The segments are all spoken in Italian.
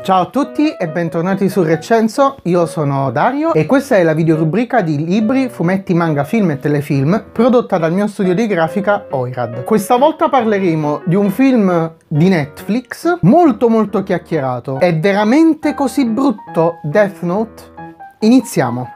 Ciao a tutti e bentornati su Recenso, io sono Dario e questa è la videorubrica di libri, fumetti, manga, film e telefilm prodotta dal mio studio di grafica Oirad. Questa volta parleremo di un film di Netflix molto molto chiacchierato. È veramente così brutto Death Note? Iniziamo!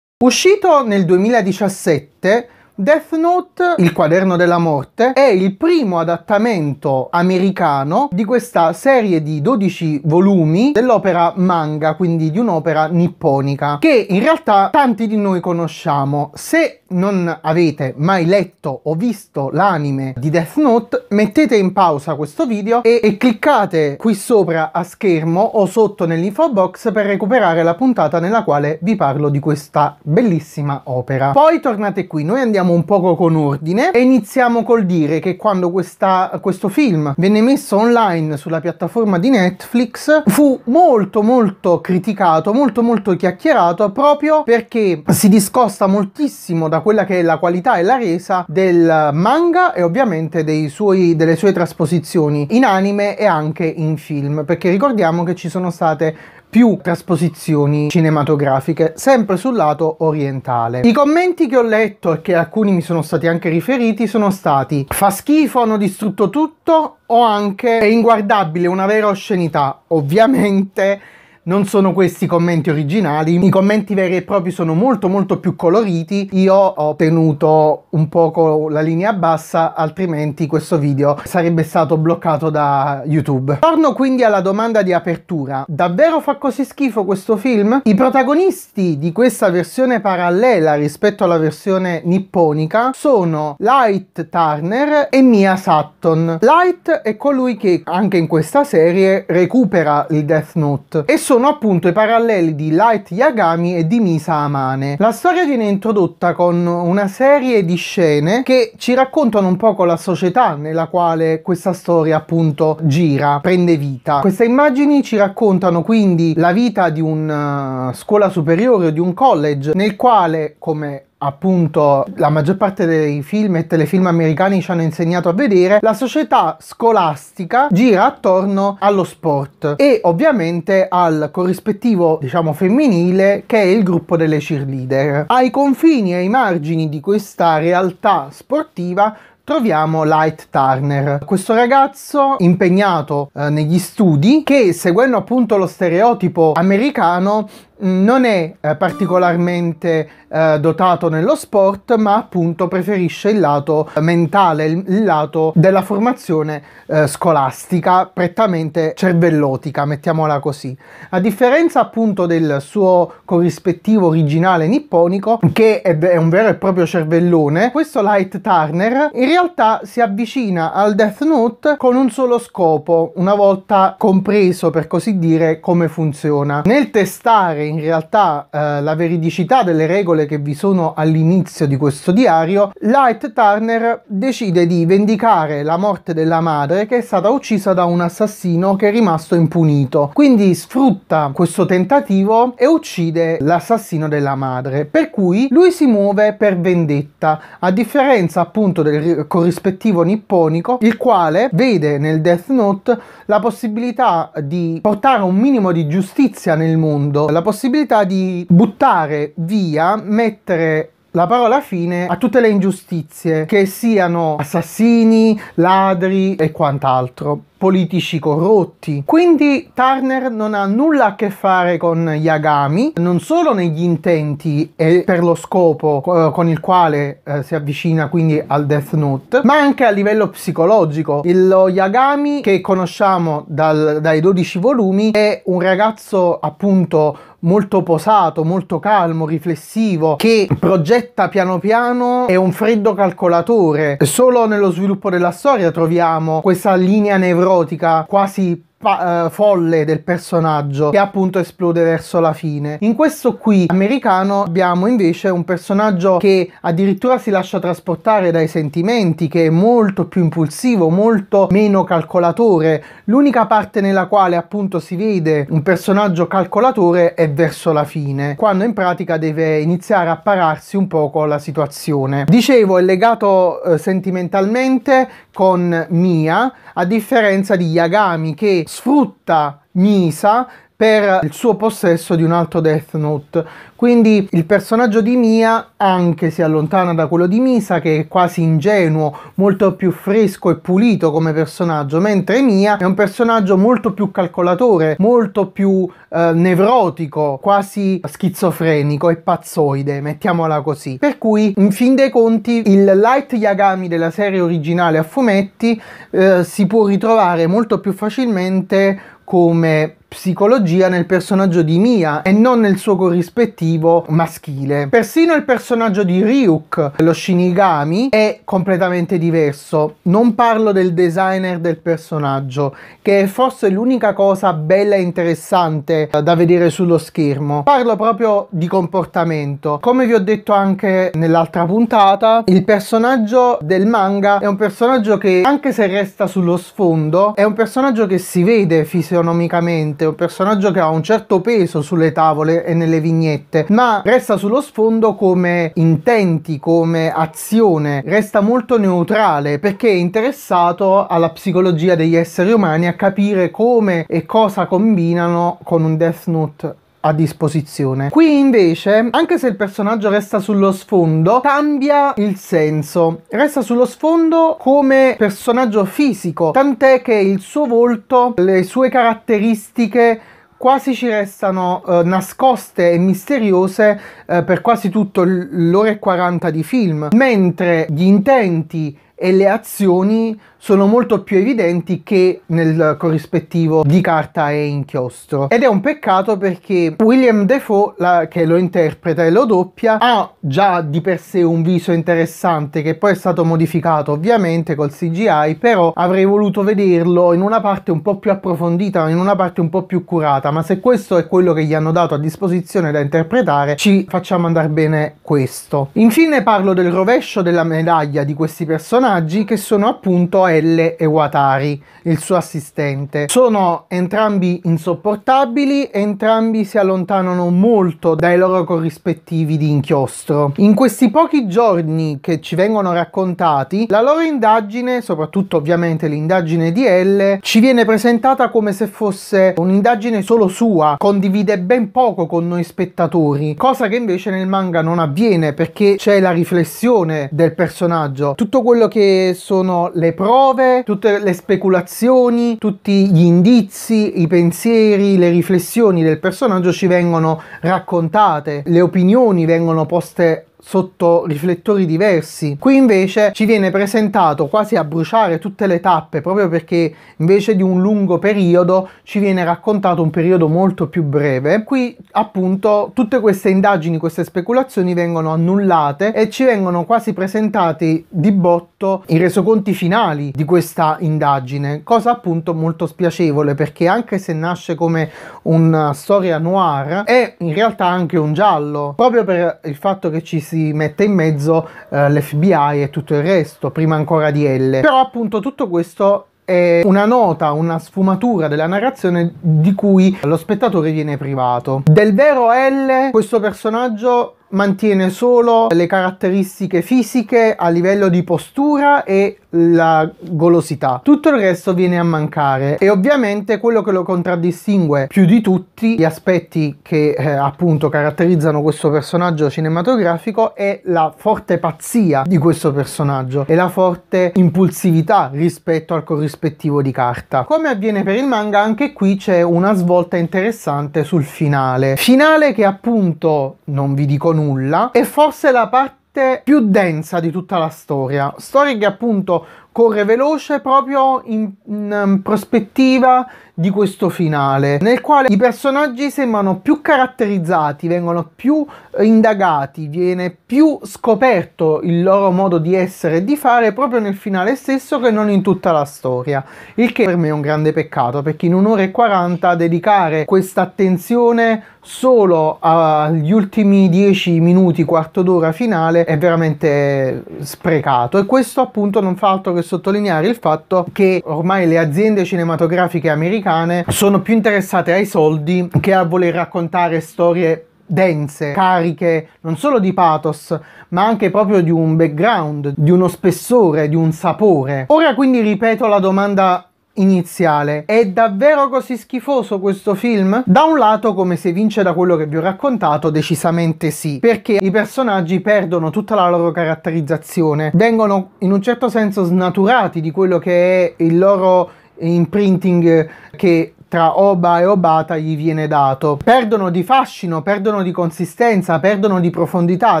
Uscito nel 2017, Death Note, il quaderno della morte, è il primo adattamento americano di questa serie di 12 volumi dell'opera manga, quindi di un'opera nipponica, che in realtà tanti di noi conosciamo. Se non avete mai letto o visto l'anime di Death Note, mettete in pausa questo video e, e cliccate qui sopra a schermo o sotto nell'info box per recuperare la puntata nella quale vi parlo di questa bellissima opera. Poi tornate qui, noi andiamo andiamo un poco con ordine e iniziamo col dire che quando questa, questo film venne messo online sulla piattaforma di Netflix fu molto molto criticato, molto molto chiacchierato proprio perché si discosta moltissimo da quella che è la qualità e la resa del manga e ovviamente suoi, delle sue trasposizioni in anime e anche in film perché ricordiamo che ci sono state più trasposizioni cinematografiche, sempre sul lato orientale. I commenti che ho letto e che alcuni mi sono stati anche riferiti sono stati fa schifo, hanno distrutto tutto o anche è inguardabile, una vera oscenità. Ovviamente non sono questi commenti originali, i commenti veri e propri sono molto molto più coloriti, io ho tenuto un poco la linea bassa, altrimenti questo video sarebbe stato bloccato da YouTube. Torno quindi alla domanda di apertura, davvero fa così schifo questo film? I protagonisti di questa versione parallela rispetto alla versione nipponica sono Light Turner e Mia Sutton. Light è colui che anche in questa serie recupera il Death Note e sono appunto i paralleli di Light Yagami e di Misa Amane. La storia viene introdotta con una serie di scene che ci raccontano un poco la società nella quale questa storia appunto gira, prende vita. Queste immagini ci raccontano quindi la vita di una eh, scuola superiore o di un college nel quale, come appunto la maggior parte dei film e telefilm americani ci hanno insegnato a vedere, la società scolastica gira attorno allo sport e ovviamente al corrispettivo diciamo femminile che è il gruppo delle cheerleader. Ai confini e ai margini di questa realtà sportiva troviamo Light Turner, questo ragazzo impegnato eh, negli studi che seguendo appunto lo stereotipo americano non è eh, particolarmente eh, dotato nello sport, ma appunto preferisce il lato mentale, il, il lato della formazione eh, scolastica, prettamente cervellotica, mettiamola così. A differenza appunto del suo corrispettivo originale nipponico, che è, è un vero e proprio cervellone, questo Light Turner in realtà si avvicina al Death Note con un solo scopo, una volta compreso per così dire come funziona. Nel testare in realtà eh, la veridicità delle regole che vi sono all'inizio di questo diario, Light Turner decide di vendicare la morte della madre che è stata uccisa da un assassino che è rimasto impunito. Quindi sfrutta questo tentativo e uccide l'assassino della madre, per cui lui si muove per vendetta, a differenza appunto del corrispettivo nipponico, il quale vede nel Death Note la possibilità di portare un minimo di giustizia nel mondo, la possibilità possibilità di buttare via, mettere la parola fine a tutte le ingiustizie, che siano assassini, ladri e quant'altro politici corrotti. Quindi Turner non ha nulla a che fare con Yagami, non solo negli intenti e per lo scopo eh, con il quale eh, si avvicina quindi al Death Note, ma anche a livello psicologico. Il Yagami che conosciamo dal, dai 12 volumi è un ragazzo appunto molto posato, molto calmo, riflessivo, che progetta piano piano, è un freddo calcolatore. Solo nello sviluppo della storia troviamo questa linea nevrosa erotica quasi eh, folle del personaggio che appunto esplode verso la fine. In questo qui americano abbiamo invece un personaggio che addirittura si lascia trasportare dai sentimenti, che è molto più impulsivo, molto meno calcolatore. L'unica parte nella quale appunto si vede un personaggio calcolatore è verso la fine, quando in pratica deve iniziare a pararsi un poco la situazione. Dicevo, è legato eh, sentimentalmente con Mia, a differenza di Yagami che sfrutta Misa per il suo possesso di un altro Death Note. Quindi il personaggio di Mia anche si allontana da quello di Misa che è quasi ingenuo, molto più fresco e pulito come personaggio, mentre Mia è un personaggio molto più calcolatore, molto più eh, nevrotico, quasi schizofrenico e pazzoide, mettiamola così. Per cui in fin dei conti il Light Yagami della serie originale a fumetti eh, si può ritrovare molto più facilmente come psicologia nel personaggio di Mia e non nel suo corrispettivo maschile. Persino il personaggio di Ryuk, lo Shinigami, è completamente diverso. Non parlo del designer del personaggio, che è forse l'unica cosa bella e interessante eh, da vedere sullo schermo. Parlo proprio di comportamento. Come vi ho detto anche nell'altra puntata, il personaggio del manga è un personaggio che, anche se resta sullo sfondo, è un personaggio che si vede fisionomicamente importante, è un personaggio che ha un certo peso sulle tavole e nelle vignette, ma resta sullo sfondo come intenti, come azione, resta molto neutrale perché è interessato alla psicologia degli esseri umani, a capire come e cosa combinano con un Death Note a disposizione. Qui invece, anche se il personaggio resta sullo sfondo, cambia il senso. Resta sullo sfondo come personaggio fisico, tant'è che il suo volto, le sue caratteristiche quasi ci restano eh, nascoste e misteriose eh, per quasi tutto l'ora e 40 di film, mentre gli intenti e le azioni sono molto più evidenti che nel corrispettivo di carta e inchiostro. Ed è un peccato perché William Defoe, la, che lo interpreta e lo doppia, ha già di per sé un viso interessante che poi è stato modificato ovviamente col CGI, però avrei voluto vederlo in una parte un po' più approfondita, in una parte un po' più curata, ma se questo è quello che gli hanno dato a disposizione da interpretare, ci facciamo andare bene questo. Infine parlo del rovescio della medaglia di questi personaggi personaggi che sono appunto L e Watari, il suo assistente. Sono entrambi insopportabili, entrambi si allontanano molto dai loro corrispettivi di inchiostro. In questi pochi giorni che ci vengono raccontati, la loro indagine, soprattutto ovviamente l'indagine di L, ci viene presentata come se fosse un'indagine solo sua, condivide ben poco con noi spettatori, cosa che invece nel manga non avviene perché c'è la riflessione del personaggio. Tutto quello che che sono le prove, tutte le speculazioni, tutti gli indizi, i pensieri, le riflessioni del personaggio ci vengono raccontate, le opinioni vengono poste sotto riflettori diversi. Qui invece ci viene presentato quasi a bruciare tutte le tappe, proprio perché invece di un lungo periodo ci viene raccontato un periodo molto più breve. Qui appunto tutte queste indagini, queste speculazioni vengono annullate e ci vengono quasi presentati di botto i resoconti finali di questa indagine, cosa appunto molto spiacevole perché anche se nasce come una storia noir è in realtà anche un giallo, proprio per il fatto che ci sia si mette in mezzo eh, l'FBI e tutto il resto, prima ancora di L. Però appunto tutto questo è una nota, una sfumatura della narrazione di cui lo spettatore viene privato. Del vero L questo personaggio mantiene solo le caratteristiche fisiche a livello di postura e la golosità. Tutto il resto viene a mancare e ovviamente quello che lo contraddistingue più di tutti gli aspetti che eh, appunto caratterizzano questo personaggio cinematografico è la forte pazzia di questo personaggio e la forte impulsività rispetto al corrispettivo di carta. Come avviene per il manga anche qui c'è una svolta interessante sul finale. Finale che appunto non vi dico nulla e forse la parte più densa di tutta la storia. Storia che appunto corre veloce proprio in, in, in um, prospettiva di questo finale, nel quale i personaggi sembrano più caratterizzati, vengono più eh, indagati, viene più scoperto il loro modo di essere e di fare proprio nel finale stesso che non in tutta la storia, il che per me è un grande peccato perché in un'ora e 40 dedicare questa attenzione solo agli ultimi 10 minuti, quarto d'ora finale è veramente sprecato e questo appunto non fa altro che sottolineare il fatto che ormai le aziende cinematografiche americane americane sono più interessate ai soldi che a voler raccontare storie dense, cariche non solo di pathos, ma anche proprio di un background, di uno spessore, di un sapore. Ora quindi ripeto la domanda iniziale. È davvero così schifoso questo film? Da un lato, come si vince da quello che vi ho raccontato, decisamente sì, perché i personaggi perdono tutta la loro caratterizzazione, vengono in un certo senso snaturati di quello che è il loro imprinting che tra Oba e Obata gli viene dato. Perdono di fascino, perdono di consistenza, perdono di profondità, a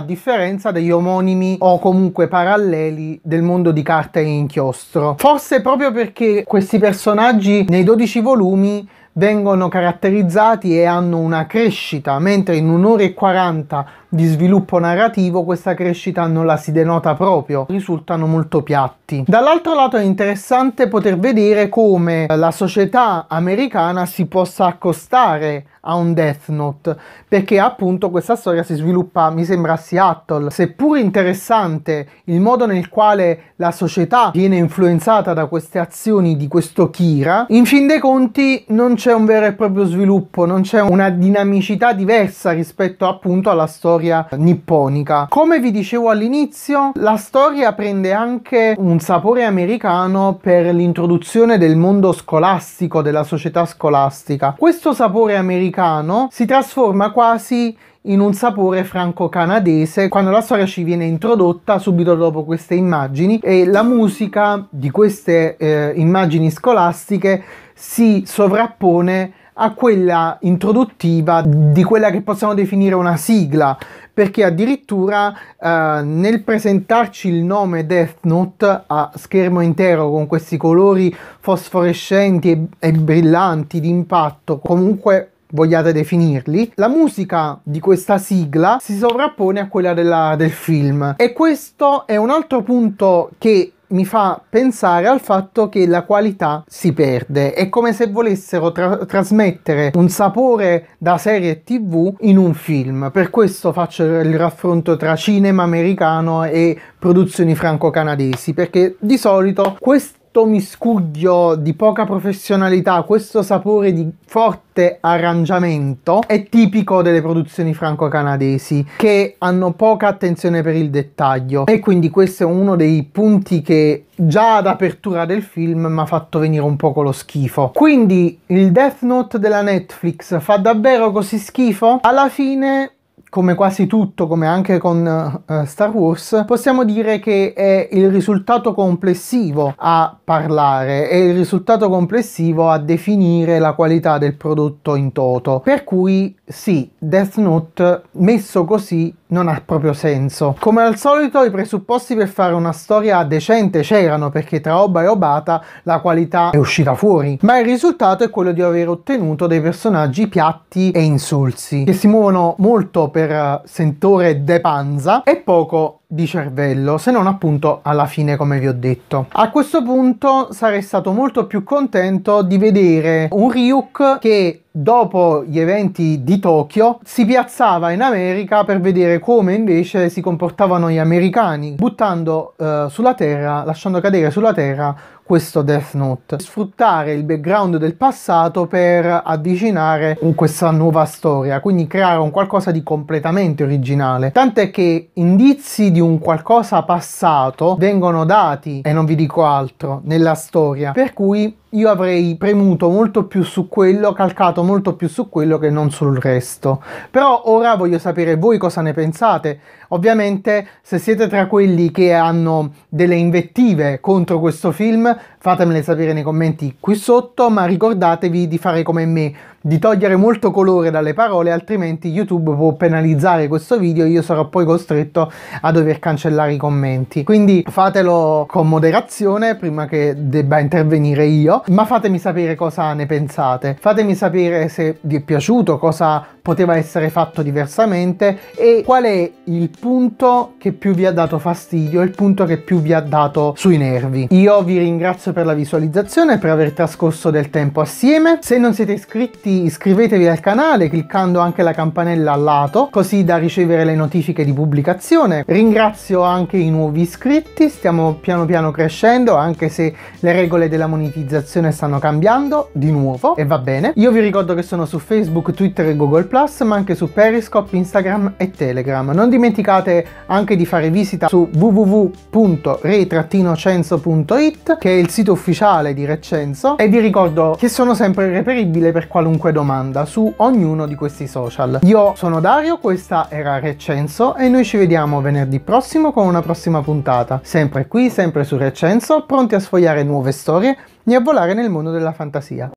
differenza degli omonimi o comunque paralleli del mondo di carta e inchiostro. Forse proprio perché questi personaggi nei 12 volumi vengono caratterizzati e hanno una crescita, mentre in un'ora e 40 di sviluppo narrativo questa crescita non la si denota proprio, risultano molto piatti. Dall'altro lato è interessante poter vedere come la società americana si possa accostare a un Death Note perché appunto questa storia si sviluppa mi sembra a Seattle seppur interessante il modo nel quale la società viene influenzata da queste azioni di questo Kira in fin dei conti non c'è un vero e proprio sviluppo non c'è una dinamicità diversa rispetto appunto alla storia nipponica come vi dicevo all'inizio la storia prende anche un sapore americano per l'introduzione del mondo scolastico della società scolastica questo sapore americano americano si trasforma quasi in un sapore franco-canadese quando la storia ci viene introdotta subito dopo queste immagini e la musica di queste eh, immagini scolastiche si sovrappone a quella introduttiva di quella che possiamo definire una sigla perché addirittura eh, nel presentarci il nome Death Note a schermo intero con questi colori fosforescenti e, e brillanti d'impatto comunque vogliate definirli, la musica di questa sigla si sovrappone a quella della, del film. E questo è un altro punto che mi fa pensare al fatto che la qualità si perde. È come se volessero tra- trasmettere un sapore da serie TV in un film. Per questo faccio il raffronto tra cinema americano e produzioni franco-canadesi, perché di solito questi questo miscuglio di poca professionalità, questo sapore di forte arrangiamento è tipico delle produzioni franco-canadesi che hanno poca attenzione per il dettaglio e quindi questo è uno dei punti che già ad apertura del film mi ha fatto venire un poco lo schifo. Quindi il Death Note della Netflix fa davvero così schifo? Alla fine come quasi tutto, come anche con uh, Star Wars, possiamo dire che è il risultato complessivo a parlare, è il risultato complessivo a definire la qualità del prodotto in toto. Per cui sì, Death Note messo così non ha proprio senso. Come al solito i presupposti per fare una storia decente c'erano perché tra Oba e Obata la qualità è uscita fuori, ma il risultato è quello di aver ottenuto dei personaggi piatti e insulsi che si muovono molto per eh, sentore de panza e poco di cervello se non appunto alla fine come vi ho detto a questo punto sarei stato molto più contento di vedere un Ryuk che dopo gli eventi di Tokyo si piazzava in America per vedere come invece si comportavano gli americani buttando eh, sulla terra lasciando cadere sulla terra questo Death Note, sfruttare il background del passato per avvicinare questa nuova storia, quindi creare un qualcosa di completamente originale. Tant'è che indizi di un qualcosa passato vengono dati, e non vi dico altro, nella storia, per cui io avrei premuto molto più su quello, calcato molto più su quello che non sul resto. Però ora voglio sapere voi cosa ne pensate. Ovviamente se siete tra quelli che hanno delle invettive contro questo film, fatemele sapere nei commenti qui sotto, ma ricordatevi di fare come me, di togliere molto colore dalle parole altrimenti YouTube può penalizzare questo video e io sarò poi costretto a dover cancellare i commenti quindi fatelo con moderazione prima che debba intervenire io ma fatemi sapere cosa ne pensate fatemi sapere se vi è piaciuto cosa poteva essere fatto diversamente e qual è il punto che più vi ha dato fastidio il punto che più vi ha dato sui nervi io vi ringrazio per la visualizzazione e per aver trascorso del tempo assieme se non siete iscritti Infatti iscrivetevi al canale cliccando anche la campanella al lato così da ricevere le notifiche di pubblicazione. Ringrazio anche i nuovi iscritti, stiamo piano piano crescendo anche se le regole della monetizzazione stanno cambiando di nuovo e va bene. Io vi ricordo che sono su Facebook, Twitter e Google Plus ma anche su Periscope, Instagram e Telegram. Non dimenticate anche di fare visita su www.re-censo.it che è il sito ufficiale di Recenso e vi ricordo che sono sempre reperibile per qualunque qualunque domanda su ognuno di questi social. Io sono Dario, questa era Recenso e noi ci vediamo venerdì prossimo con una prossima puntata, sempre qui, sempre su Recenso, pronti a sfogliare nuove storie e a volare nel mondo della fantasia.